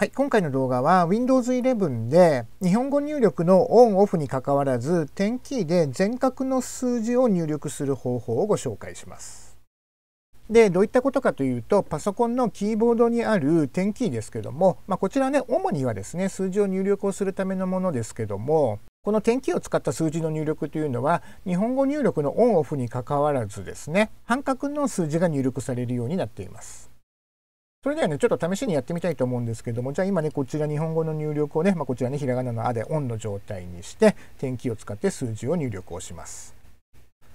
はい、今回の動画は Windows 11で日本語入力のオンオフにかかわらず点キーで全角の数字を入力する方法をご紹介します。でどういったことかというとパソコンのキーボードにある点キーですけども、まあ、こちらね主にはですね数字を入力をするためのものですけどもこの点キーを使った数字の入力というのは日本語入力のオンオフにかかわらずですね半角の数字が入力されるようになっています。それではね、ちょっと試しにやってみたいと思うんですけども、じゃあ今ね、こちら日本語の入力をね、まあ、こちらね、ひらがなのあでオンの状態にして、点キーを使って数字を入力をします。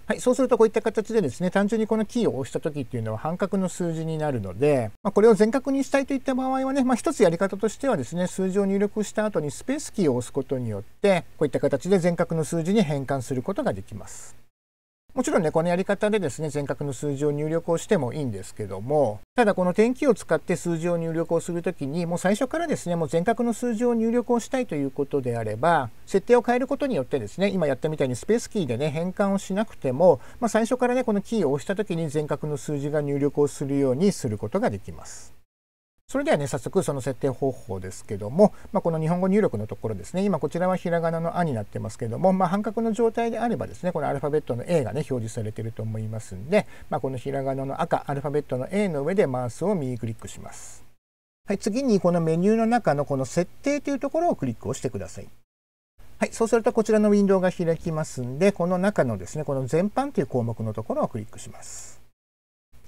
はい、そうするとこういった形でですね、単純にこのキーを押した時っていうのは半角の数字になるので、まあ、これを全角にしたいといった場合はね、まあ、一つやり方としてはですね、数字を入力した後にスペースキーを押すことによって、こういった形で全角の数字に変換することができます。もちろんね、このやり方でですね、全角の数字を入力をしてもいいんですけども、ただこの点キーを使って数字を入力をするときに、もう最初からですね、もう全角の数字を入力をしたいということであれば、設定を変えることによってですね、今やったみたいにスペースキーでね、変換をしなくても、まあ、最初からね、このキーを押したときに全角の数字が入力をするようにすることができます。それではね、早速その設定方法ですけども、まあ、この日本語入力のところですね、今こちらはひらがなのあになってますけども、まあ、半角の状態であればですね、このアルファベットの A がね、表示されていると思いますんで、まあ、このひらがなの赤、アルファベットの A の上でマウスを右クリックします。はい、次にこのメニューの中のこの設定というところをクリックをしてください。はい、そうするとこちらのウィンドウが開きますんで、この中のですね、この全般という項目のところをクリックします。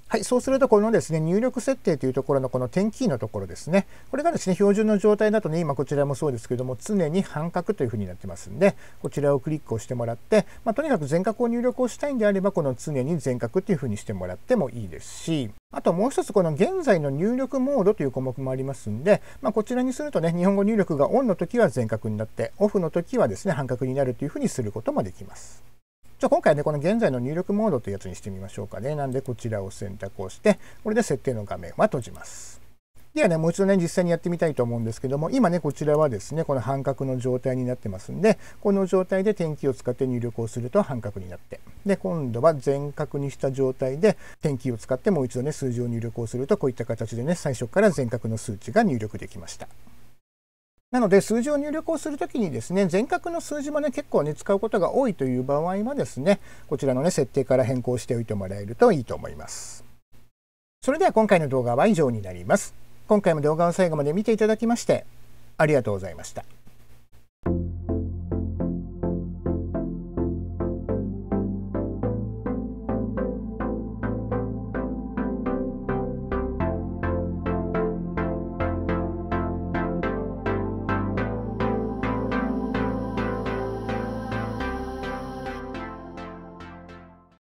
はい、そうするとこのですね、入力設定というところのこの点キーのところですね、これがですね、標準の状態だとね、今こちらもそうですけども、常に半角というふうになってますんで、こちらをクリックをしてもらって、まあ、とにかく全角を入力をしたいんであれば、この常に全角というふうにしてもらってもいいですし、あともう一つこの現在の入力モードという項目もありますんで、まあ、こちらにするとね、日本語入力がオンの時は全角になって、オフの時はですね、半角になるというふうにすることもできます。じゃあ今回ね、この現在の入力モードというやつにしてみましょうかね。なんでこちらを選択をして、これで設定の画面は閉じます。ではね、もう一度ね、実際にやってみたいと思うんですけども、今ね、こちらはですね、この半角の状態になってますんで、この状態で点キーを使って入力をすると半角になって、で、今度は全角にした状態で点キーを使ってもう一度ね、数字を入力をすると、こういった形でね、最初から全角の数値が入力できました。なので数字を入力をするときにですね、全角の数字もね、結構ね、使うことが多いという場合はですね、こちらのね、設定から変更しておいてもらえるといいと思います。それでは今回の動画は以上になります。今回も動画を最後まで見ていただきまして、ありがとうございました。